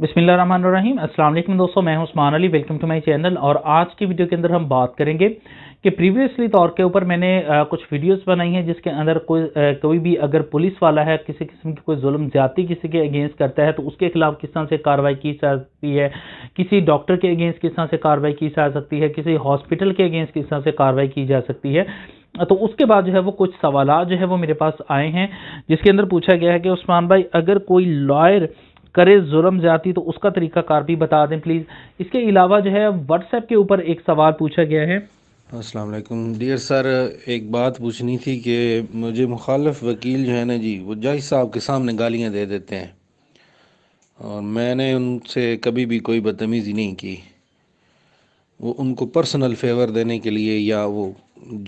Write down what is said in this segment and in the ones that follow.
बिस्मिल्लाम अस्सलाम असल दोस्तों मैं हूं Usman Ali welcome to my channel और आज की वीडियो के अंदर हम बात करेंगे कि प्रीवियसली तौर के ऊपर मैंने आ, कुछ वीडियोस बनाई हैं जिसके अंदर कोई आ, कोई भी अगर पुलिस वाला है किसी किस्म की कोई जुल्म ज्यादा किसी के अगेंस्ट करता है तो उसके खिलाफ किस तरह से कार्रवाई की जा सकती है किसी डॉक्टर के अगेंस्ट किस तरह से कार्रवाई की जा सकती है किसी हॉस्पिटल के अगेंस्ट किस तरह से कार्रवाई की जा सकती है तो उसके बाद जो है वो कुछ सवाल जो है वो मेरे पास आए हैं जिसके अंदर पूछा गया है कि उस्मान भाई अगर कोई लॉयर करे जुर्म जाती तो उसका तरीका कार भी बता दें प्लीज़ इसके अलावा जो है व्हाट्सएप के ऊपर एक सवाल पूछा गया है असलम डियर सर एक बात पूछनी थी कि मुझे मुखालफ वकील जो है ना जी वो जज साहब के सामने गालियाँ दे देते हैं और मैंने उनसे कभी भी कोई बदतमीज़ी नहीं की वो उनको पर्सनल फेवर देने के लिए या वो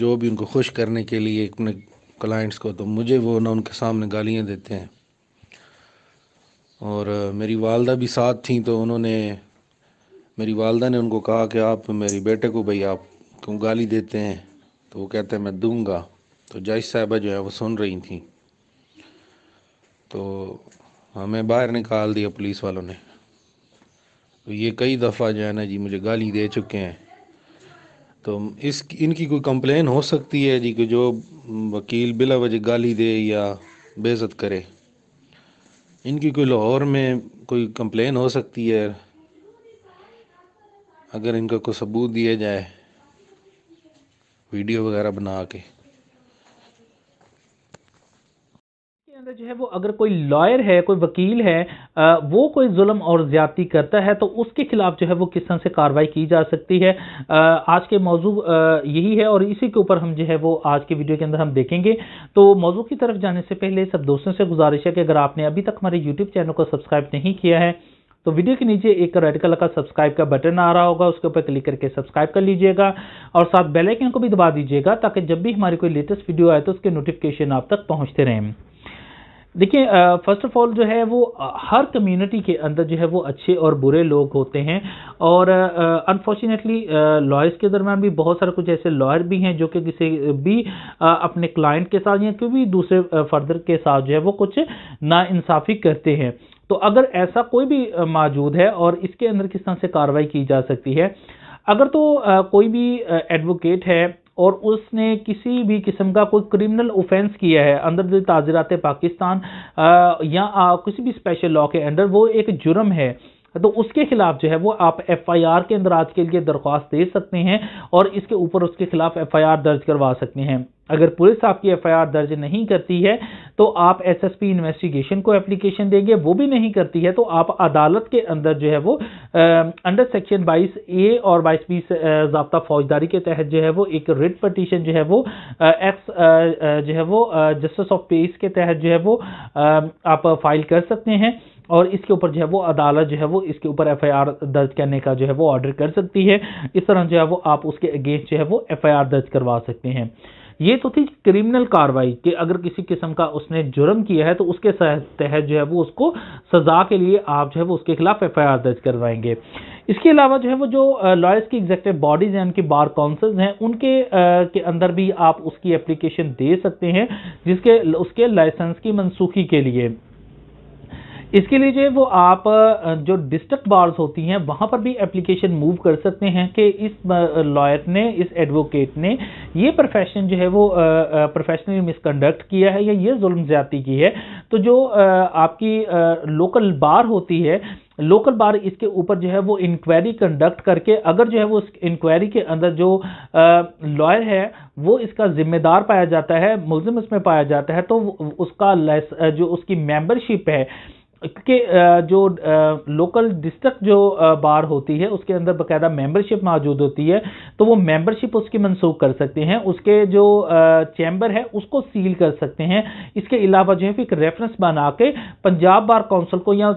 जो भी उनको खुश करने के लिए अपने क्लाइंट्स को तो मुझे वो ना उनके सामने गालियाँ देते हैं और मेरी वालदा भी साथ थी तो उन्होंने मेरी वालदा ने उनको कहा कि आप मेरी बेटे को भाई आप क्यों गाली देते हैं तो वो कहते हैं मैं दूंगा तो जाइ साहबा जो है वो सुन रही थी तो हमें बाहर निकाल दिया पुलिस वालों ने तो ये कई दफ़ा जो है ना जी मुझे गाली दे चुके हैं तो इस इनकी कोई कंप्लेन हो सकती है जी कि जो वकील बिला वजह गाली दे या बेजत करे इनकी कोई लाहौर में कोई कंप्लेन हो सकती है अगर इनका कोई सबूत दिया जाए वीडियो वगैरह बना के अंदर जो है वो अगर कोई लॉयर है कोई वकील है आ, वो कोई जुल्म और ज्यादती करता है तो उसके खिलाफ जो है वो किस तरह से कार्रवाई की जा सकती है आ, आज के मौजू यही है और इसी के ऊपर हम जो है वो आज के वीडियो के अंदर हम देखेंगे तो मौजू की तरफ जाने से पहले सब दोस्तों से गुजारिश है कि अगर आपने अभी तक हमारे यूट्यूब चैनल को सब्सक्राइब नहीं किया है तो वीडियो के नीचे एक रेड कलर का सब्सक्राइब का बटन आ रहा होगा उसके ऊपर क्लिक करके सब्सक्राइब कर लीजिएगा और साथ बेल आइकन को भी दबा दीजिएगा ताकि जब भी हमारी कोई लेटेस्ट वीडियो आए तो उसके नोटिफिकेशन आप तक पहुंचते रहें देखिए फर्स्ट ऑफ ऑल जो है वो हर कम्युनिटी के अंदर जो है वो अच्छे और बुरे लोग होते हैं और अनफॉर्चुनेटली लॉयर्स के दरम्यान भी बहुत सारे कुछ ऐसे लॉयर भी हैं जो कि किसी भी आ, अपने क्लाइंट के साथ या कोई भी दूसरे फर्दर के साथ जो है वो कुछ नाइंसाफ़ी करते हैं तो अगर ऐसा कोई भी मौजूद है और इसके अंदर किस तरह से कार्रवाई की जा सकती है अगर तो आ, कोई भी एडवोकेट है और उसने किसी भी किस्म का कोई क्रिमिनल ऑफेंस किया है अंदर द ताजरात पाकिस्तान या किसी भी स्पेशल लॉ के अंडर वो एक जुर्म है तो उसके खिलाफ जो है वो आप एफ आई आर के के लिए दरख्वास्त दे सकते हैं और इसके ऊपर उसके खिलाफ एफ आई आर दर्ज करवा सकते हैं अगर पुलिस आपकी एफआईआर दर्ज नहीं करती है तो आप एसएसपी इन्वेस्टिगेशन को एप्लीकेशन देंगे वो भी नहीं करती है तो आप अदालत के अंदर जो है वो आ, अंडर सेक्शन 22 ए और 22 बी जबता फौजदारी के तहत जो है वो एक रिट पटिशन जो है वो आ, एक्स आ, जो है वो जस्टिस ऑफ पीस के तहत जो है वो आप फाइल कर सकते हैं और इसके ऊपर जो है वो अदालत जो है वो इसके ऊपर एफआईआर दर्ज करने का जो है वो ऑर्डर कर सकती है इस तरह जो है वो आप उसके अगेंस्ट जो है वो एफआईआर दर्ज करवा सकते हैं ये तो थी क्रिमिनल कार्रवाई कि अगर किसी किस्म का उसने जुर्म किया है तो उसके तहत जो है वो उसको सजा के लिए आप जो है वो उसके खिलाफ एफ दर्ज करवाएंगे इसके अलावा जो है वो जो लॉयर्स की एग्जेक्टिव बॉडीज हैं उनकी बार काउंसिल्स हैं उनके आ, के अंदर भी आप उसकी एप्लीकेशन दे सकते हैं जिसके उसके लाइसेंस की मनसूखी के लिए इसके लिए जो है वो आप जो डिस्ट्रिक्ट बार्स होती हैं वहाँ पर भी एप्लीकेशन मूव कर सकते हैं कि इस लॉयर ने इस एडवोकेट ने ये प्रोफेशन जो है वो प्रोफेशनली मिसकंडक्ट किया है या ये जुल्म ज़्यादा की है तो जो आपकी लोकल बार होती है लोकल बार इसके ऊपर जो है वो इंक्वायरी कंडक्ट करके अगर जो है वो इंक्वायरी के अंदर जो लॉयर है वो इसका जिम्मेदार पाया जाता है मुलजिम इसमें पाया जाता है तो उसका जो उसकी मेंबरशिप है के जो लोकल डिस्ट्रिक्ट जो बार होती है उसके अंदर बकायदा मेंबरशिप मौजूद होती है तो वो मेंबरशिप उसकी मनसूख कर सकते हैं उसके जो चैम्बर है उसको सील कर सकते हैं इसके अलावा जो है फिर रेफरेंस बना के पंजाब बार काउंसिल को या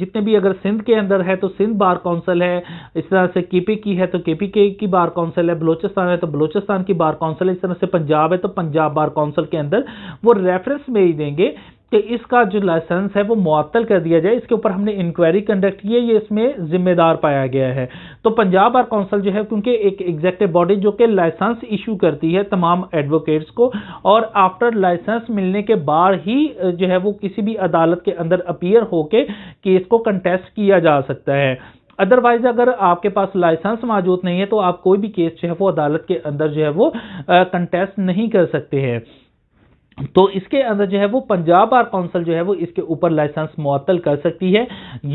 जितने भी अगर सिंध के अंदर है तो सिंध बार काउंसिल है इस तरह से केपी की है तो पी के की बार काउंसिल है बलोचिस्तान है तो बलोचिस्तान की बार काउंसिल है इस तरह से पंजाब है तो पंजाब बार काउंसिल के अंदर वो रेफरेंस भेज देंगे कि इसका जो लाइसेंस है वो मुअत्तल कर दिया जाए इसके ऊपर हमने इंक्वायरी कंडक्ट की है ये इसमें जिम्मेदार पाया गया है तो पंजाब बार काउंसिल जो है क्योंकि एक एग्जेक्टिव बॉडी जो कि लाइसेंस इशू करती है तमाम एडवोकेट्स को और आफ्टर लाइसेंस मिलने के बाद ही जो है वो किसी भी अदालत के अंदर अपीयर होके केस को कंटेस्ट किया जा सकता है अदरवाइज अगर आपके पास लाइसेंस मौजूद नहीं है तो आप कोई भी केस जो है वो अदालत के अंदर जो है वो कंटेस्ट नहीं कर सकते हैं तो इसके अंदर जो है वो पंजाब बार काउंसिल जो है वो इसके ऊपर लाइसेंस मुअत्तल कर सकती है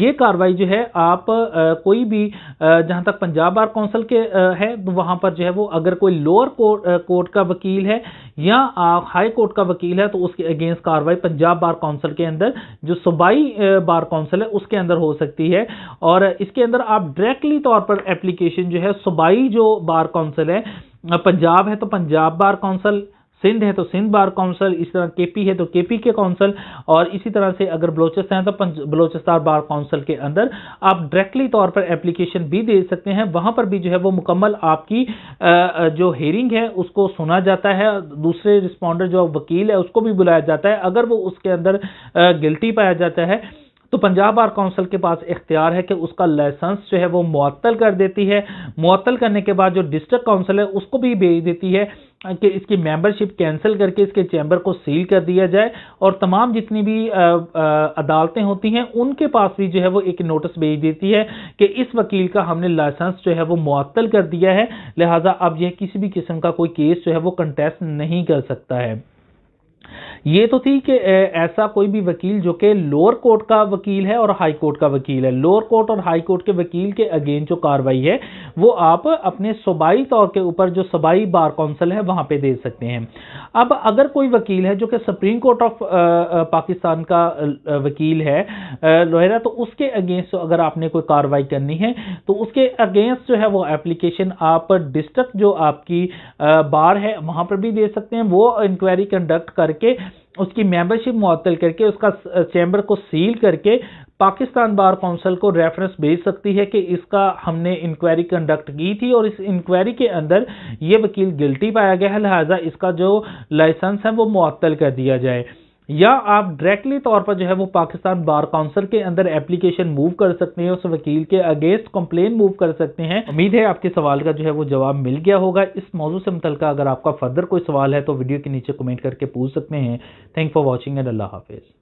ये कार्रवाई जो है आप आ, कोई भी जहाँ तक पंजाब बार काउंसिल के आ, है तो वहाँ पर जो है वो अगर कोई लोअर कोर्ट कोर्ट का वकील है या हाई कोर्ट का वकील है तो उसके अगेंस्ट कार्रवाई पंजाब बार काउंसिल के अंदर जो सूबाई बार काउंसिल है उसके अंदर हो सकती है और इसके अंदर आप डायरेक्टली तौर पर एप्लीकेशन जो है सूबाई जो बार काउंसिल है पंजाब है तो पंजाब बार काउंसिल सिंध है तो सिंध बार काउंसिल इसी तरह केपी है तो केपी के काउंसिल और इसी तरह से अगर बलोचिस्तान है तो बलोचिस्तान बार काउंसिल के अंदर आप डायरेक्टली तौर पर एप्लीकेशन भी दे सकते हैं वहां पर भी जो है वो मुकम्मल आपकी जो हेयरिंग है उसको सुना जाता है दूसरे रिस्पॉन्डर जो वकील है उसको भी बुलाया जाता है अगर वो उसके अंदर गिल्टी पाया जाता है तो पंजाब बार काउंसिल के पास इख्तियार है कि उसका लाइसेंस जो है वो मुअत्तल कर देती है मुअत्तल करने के बाद जो डिस्ट्रिक्ट काउंसिल है उसको भी भेज देती है कि इसकी मेंबरशिप कैंसिल करके इसके चैम्बर को सील कर दिया जाए और तमाम जितनी भी अदालतें होती हैं उनके पास भी जो है वो एक नोटिस भेज देती है कि इस वकील का हमने लाइसेंस जो है वो मुअत्तल कर दिया है लिहाजा अब यह किसी भी किस्म का कोई केस जो है वो कंटेस्ट नहीं कर सकता है ये तो थी कि ऐसा कोई भी वकील जो कि लोअर कोर्ट का वकील है और हाई कोर्ट का वकील है लोअर कोर्ट और हाई कोर्ट के वकील के अगेंस्ट जो कार्रवाई है वो आप अपने सूबाई तौर के ऊपर जो सूबाई बार काउंसिल है वहां पे दे सकते हैं अब अगर कोई वकील है जो कि सुप्रीम कोर्ट ऑफ पाकिस्तान का वकील है लोहरा तो उसके अगेंस्ट अगर आपने कोई कार्रवाई करनी है तो उसके अगेंस्ट जो है वो एप्लीकेशन आप डिस्ट्रिक्ट जो आपकी बार है वहां पर भी दे सकते हैं वो इंक्वायरी कंडक्ट करके करके उसकी मेंबरशिप मुअत्तल करके उसका चैम्बर को सील करके पाकिस्तान बार काउंसिल को रेफरेंस भेज सकती है कि इसका हमने इंक्वायरी कंडक्ट की थी और इस इंक्वायरी के अंदर ये वकील गिल्टी पाया गया है लिहाजा इसका जो लाइसेंस है वो मुअत्तल कर दिया जाए या आप डायरेक्टली तौर पर जो है वो पाकिस्तान बार काउंसिल के अंदर एप्लीकेशन मूव कर सकते हैं उस वकील के अगेंस्ट कंप्लेन मूव कर सकते हैं उम्मीद है आपके सवाल का जो है वो जवाब मिल गया होगा इस मौजू से मुतल अगर आपका फर्दर कोई सवाल है तो वीडियो के नीचे कमेंट करके पूछ सकते हैं थैंक फॉर वॉचिंग एंड अल्लाह हाफिज़